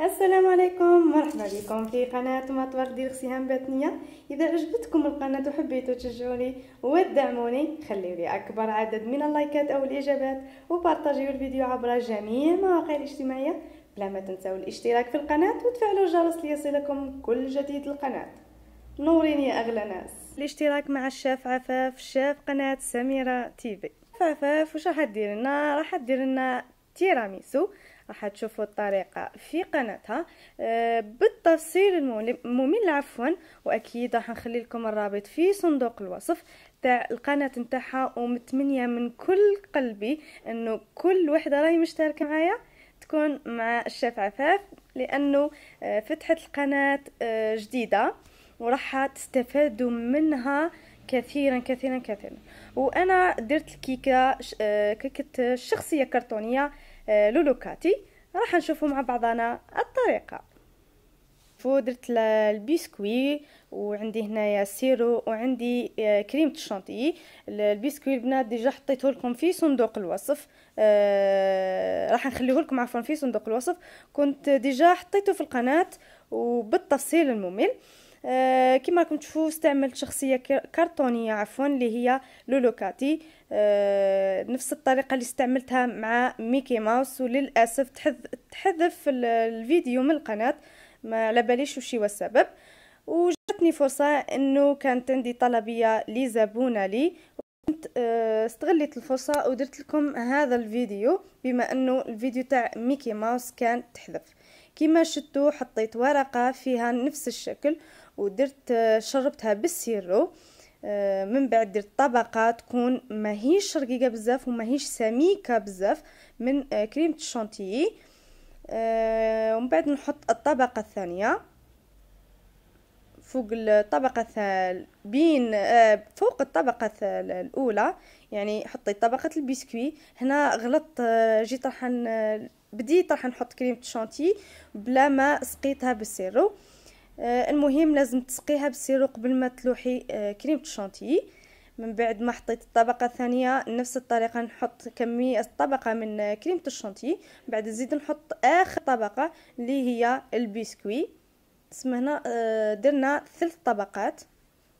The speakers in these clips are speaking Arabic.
السلام عليكم مرحبا بكم في قناة مطبخ ديال سهام باتنية إذا عجبتكم القناة وحبيتوا تشجعوني وتدعموني خليوا لي أكبر عدد من اللايكات أو الإجابات وبارطاجيو الفيديو عبر جميع المواقع الاجتماعية بلا ما تنسوا الاشتراك في القناة وتفعلوا الجرس ليصلكم كل جديد القناة نورين يا أغلى ناس الاشتراك مع الشاف عفاف شاف قناة سميرة تيفي عفاف وش راح دير لنا راح دير لنا تيراميسو راح تشوفوا الطريقه في قناتها آه، بالتفصيل الممل عفوا واكيد راح نخلي لكم الرابط في صندوق الوصف تاع القناه نتاعها ومتمنيه من كل قلبي انه كل وحده راهي مشتركه معايا تكون مع الشيف عفاف لانه آه، فتحت القناه آه، جديده وراح تستفادوا منها كثيرا كثيرا كثيرا وانا درت الكيكه كيكه شخصيه كرتونيه آه، لولوكاتي راح نشوفوا مع بعضنا الطريقة درت البسكوي وعندي هنايا سيرو وعندي آه، كريمة الشانتيي البسكوي البنات ديجا حطيته لكم في صندوق الوصف آه، راح نخليه لكم عفوا في صندوق الوصف كنت ديجا حطيته في القناة وبالتفصيل الممل آه، كما راكم تشوفوا استعملت شخصيه كرتونيه عفوا اللي هي لولوكاتي آه، نفس الطريقه اللي استعملتها مع ميكي ماوس وللاسف تحذف الفيديو من القناه ما على باليش واش هو السبب وجاتني فرصه انه كانت عندي طلبيه لزبونه لي كنت آه، استغليت الفرصه ودرت لكم هذا الفيديو بما انه الفيديو تاع ميكي ماوس كان تحذف كما شتو حطيت ورقه فيها نفس الشكل ودرت آه، شربتها بالسيرو آه، من بعد درت طبقه تكون ماهيش رقيقه بزاف وماهيش سميكه بزاف من آه، كريمه الشانتيي ومن بعد نحط الطبقه الثانيه فوق الطبقة بين فوق الطبقة الأولى يعني حطي طبقة البسكوي هنا غلطت جيت راح بديت راح نحط كريمة الشانتي بلا ما سقيتها بالسيرو آه، المهم لازم تسقيها بالسيرو قبل ما تلوحي آه، كريمه الشونتي من بعد ما حطيت الطبقه الثانيه نفس الطريقه نحط كميه طبقه من آه، كريمه الشانتي بعد نزيد نحط اخر طبقه اللي هي البسكوي اسم هنا درنا ثلاث طبقات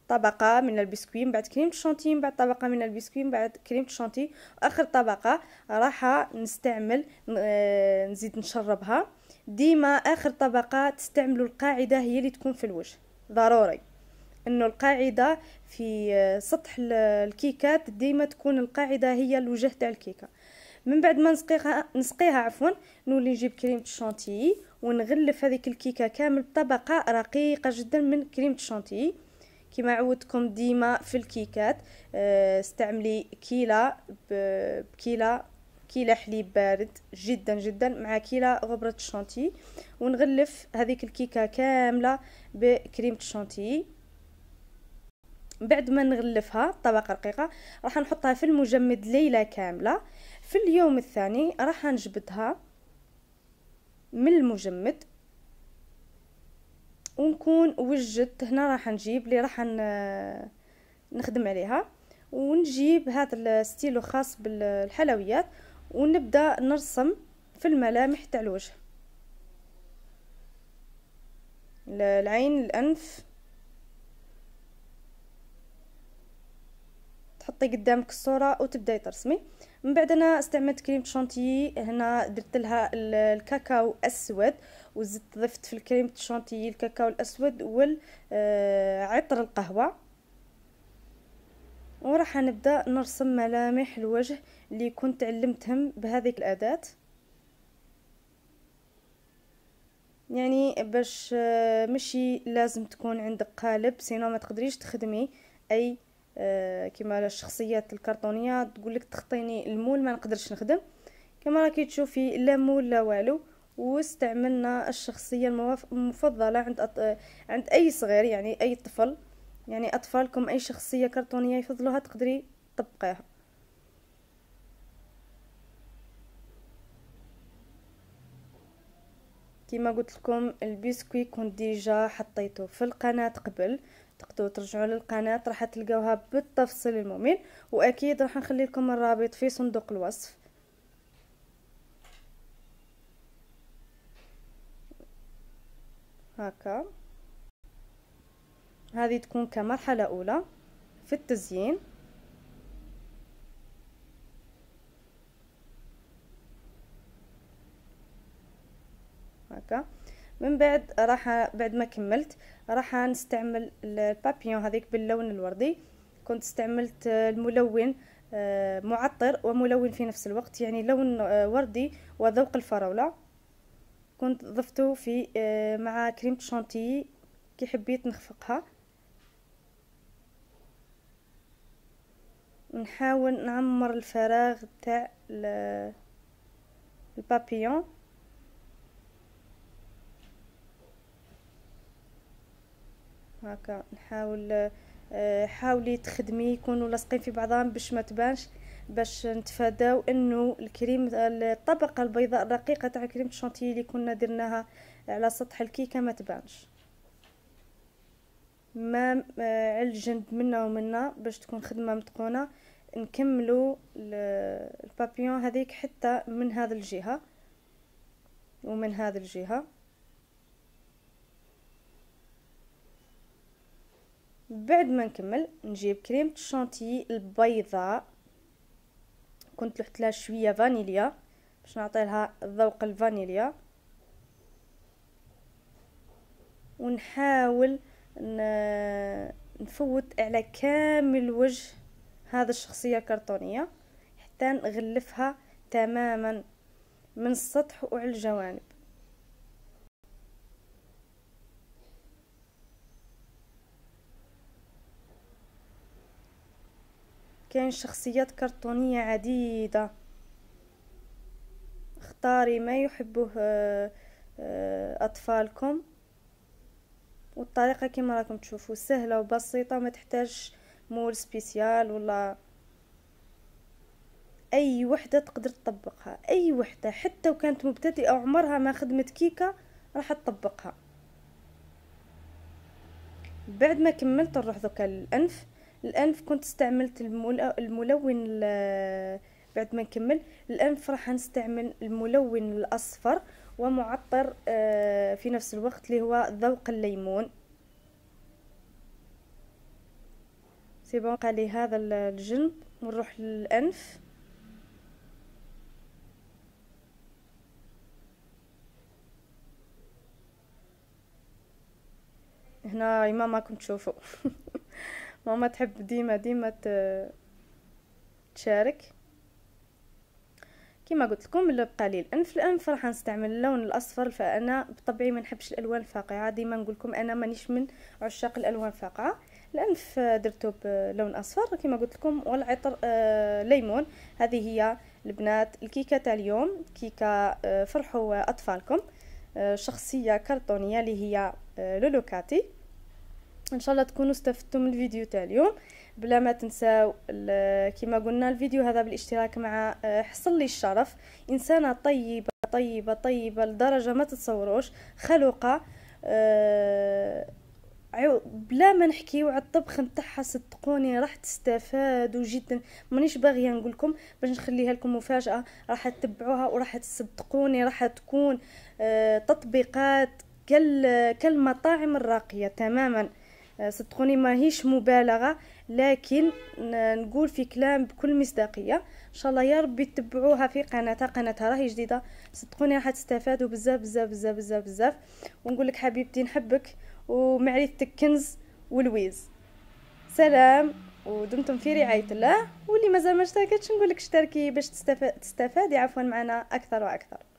طبقة من البسكوي من بعد كريمة الشانتي من بعد طبقة من البسكوي من بعد كريمة الشانتي آخر طبقة راح نستعمل نزيد نشربها ديما اخر طبقه تستعملوا القاعده هي اللي تكون في الوجه ضروري انه القاعده في سطح الكيكات ديما تكون القاعده هي الوجه تاع الكيكه من بعد ما نسقيها نسقيها عفوا نولي نجيب كريمه الشانتيي ونغلف هذيك الكيكه كامل بطبقه رقيقه جدا من كريمه الشانتيي كما عودتكم ديما في الكيكات آه، استعملي كيلة بكيلة كيلا حليب بارد جدا جدا مع كيلا غبرة الشانتي ونغلف هذيك الكيكة كاملة بكريمة الشانتي بعد ما نغلفها طبقة رقيقة راح نحطها في المجمد ليلة كاملة في اليوم الثاني راح نجبدها من المجمد ونكون وجدت هنا راح نجيب لي راح نخدم عليها ونجيب هذا الستيلو خاص بالحلويات ونبدأ نرسم في الملامح تاع الوجه العين الأنف تحطي قدامك الصورة وتبداي ترسمي من بعد أنا استعملت كريم شانتيي هنا درت لها الكاكاو أسود وزدت ضفت في الكريم شانتيي الكاكاو الأسود والعطر آه، القهوة وراح نبدا نرسم ملامح الوجه اللي كنت علمتهم بهذيك الاداه يعني باش آه، مشي لازم تكون عندك قالب سينو ما تقدريش تخدمي اي آه، كما الشخصيات الكرتونيه تقولك تخطيني المول ما نقدرش نخدم كما راكي تشوفي لا مول لا والو واستعملنا الشخصيه المفضله عند عند اي صغير يعني اي طفل يعني أطفالكم أي شخصية كرتونية يفضلوها تقدري تطبقيها كما قلت لكم البسكوي كنت ديجا حطيته في القناة قبل تقدروا ترجعوا للقناة راح تلقاوها بالتفصيل الممل واكيد راح نخلي لكم الرابط في صندوق الوصف هكا هذه تكون كمرحلة أولى في التزيين هكا من بعد راح بعد ما كملت راح نستعمل البابيون هذيك باللون الوردي كنت استعملت الملون آه، معطر وملون في نفس الوقت يعني لون آه، وردي وذوق الفراولة كنت ضفته في آه، مع كريمة شانتي كي حبيت نخفقها نحاول نعمر الفراغ تاع البابيون هكا نحاول آه، حاولي تخدمي يكونوا لاصقين في بعضهم باش ما تبانش باش نتفاداو انه الكريم الطبقه البيضاء الرقيقه تاع كريم الشانتيه اللي كنا درناها على سطح الكيكه ما تبانش ما على الجنب منا ومنا باش تكون خدمه متقونه نكملوا البابيون هذيك حتى من هذا الجهه ومن هذا الجهه بعد ما نكمل نجيب كريمة الشانتي البيضاء كنت لحت لها شوية فانيليا باش نعطي لها ذوق الفانيليا ونحاول نفوت على كامل وجه هذا الشخصية الكرتونية حتى نغلفها تماما من السطح وعلى الجوانب كاين شخصيات كرتونية عديدة اختاري ما يحبه آه، آه، أطفالكم والطريقه كما راكم تشوفوا سهله وبسيطه ما تحتاج مول سبيسيال ولا اي وحده تقدر تطبقها اي وحده حتى وكانت كانت مبتدئه عمرها ما خدمت كيكه راح تطبقها بعد ما كملت نروح دوكا للانف الانف كنت استعملت الملون بعد ما نكمل الانف راح نستعمل الملون الاصفر ومعطر آه، في نفس الوقت اللي هو ذوق الليمون سي بون قالي هذا الجنب ونروح للانف هنا ماما كنت تشوفوا ماما تحب ديما ديما تشارك كما قلت لكم بقى لي الانف الانف راح نستعمل اللون الاصفر فانا بطبعي ما نحبش الالوان الفاقعه ديما نقول لكم انا مانيش من عشاق الالوان الفاقعه الانف آه، درته بلون اصفر كما قلت لكم والعطر آه ليمون هذه هي البنات الكيكه تاع اليوم كيكه آه فرحوا اطفالكم آه شخصيه كرتونيه اللي هي آه، لولوكاتي ان شاء الله تكونوا استفدتم من الفيديو تاع اليوم بلا ما تنساو كما قلنا الفيديو هذا بالاشتراك مع آه، حصل لي الشرف إنسانة طيبة طيبة طيبة لدرجة ما تتصوروش خلقة آه، بلا ما نحكي على الطبخ نتاعها صدقوني راح تستفادوا جدا مانيش باغيه نقول لكم باش نخليها لكم مفاجاه راح تتبعوها وراح تصدقوني راح تكون آه، تطبيقات كالمطاعم الراقيه تماما آه، صدقوني ماهيش مبالغة لكن نقول في كلام بكل مصداقية إن شاء الله يا ربي تتبعوها في قناتها قناتها راهي جديدة صدقوني راح تستفادوا بزاف بزاف بزاف بزاف بزاف ونقول لك حبيبتي نحبك ومعرفتك كنز ولويز سلام ودمتم في رعاية الله واللي مازال ما اشتركتش نقول لك اشتركي باش تستفادي عفوا معنا أكثر وأكثر